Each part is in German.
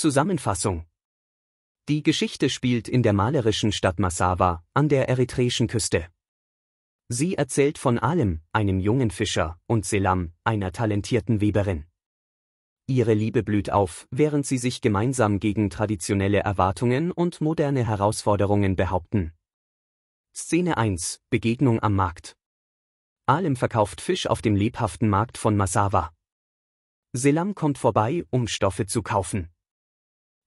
Zusammenfassung Die Geschichte spielt in der malerischen Stadt Massawa, an der eritreischen Küste. Sie erzählt von Alem, einem jungen Fischer, und Selam, einer talentierten Weberin. Ihre Liebe blüht auf, während sie sich gemeinsam gegen traditionelle Erwartungen und moderne Herausforderungen behaupten. Szene 1 Begegnung am Markt Alem verkauft Fisch auf dem lebhaften Markt von Massawa. Selam kommt vorbei, um Stoffe zu kaufen.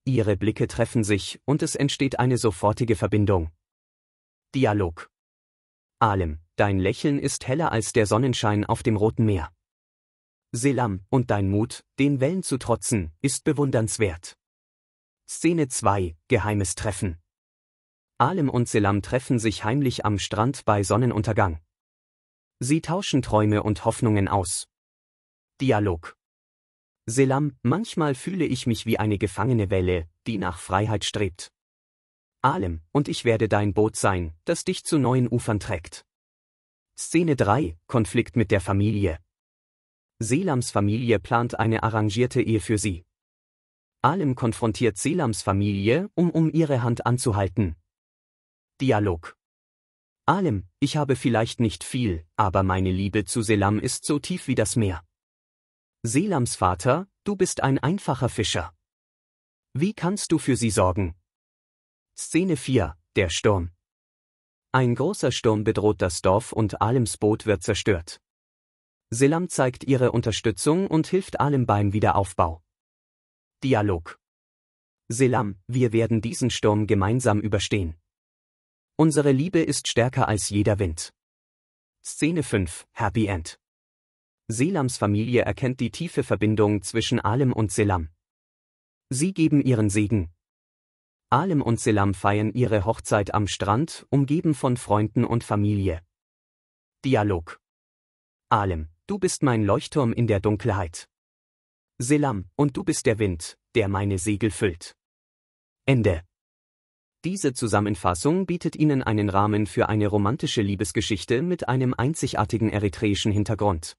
Ihre Blicke treffen sich und es entsteht eine sofortige Verbindung. Dialog. Alem, dein Lächeln ist heller als der Sonnenschein auf dem roten Meer. Selam, und dein Mut, den Wellen zu trotzen, ist bewundernswert. Szene 2, geheimes Treffen. Alem und Selam treffen sich heimlich am Strand bei Sonnenuntergang. Sie tauschen Träume und Hoffnungen aus. Dialog. Selam, manchmal fühle ich mich wie eine gefangene Welle, die nach Freiheit strebt. Alem, und ich werde dein Boot sein, das dich zu neuen Ufern trägt. Szene 3, Konflikt mit der Familie. Selams Familie plant eine arrangierte Ehe für sie. Alem konfrontiert Selams Familie, um um ihre Hand anzuhalten. Dialog. Alem, ich habe vielleicht nicht viel, aber meine Liebe zu Selam ist so tief wie das Meer. Selams Vater, du bist ein einfacher Fischer. Wie kannst du für sie sorgen? Szene 4, der Sturm. Ein großer Sturm bedroht das Dorf und Alems Boot wird zerstört. Selam zeigt ihre Unterstützung und hilft Alem beim Wiederaufbau. Dialog. Selam, wir werden diesen Sturm gemeinsam überstehen. Unsere Liebe ist stärker als jeder Wind. Szene 5, Happy End. Selams Familie erkennt die tiefe Verbindung zwischen Alem und Selam. Sie geben ihren Segen. Alem und Selam feiern ihre Hochzeit am Strand, umgeben von Freunden und Familie. Dialog. Alem, du bist mein Leuchtturm in der Dunkelheit. Selam, und du bist der Wind, der meine Segel füllt. Ende. Diese Zusammenfassung bietet Ihnen einen Rahmen für eine romantische Liebesgeschichte mit einem einzigartigen eritreischen Hintergrund.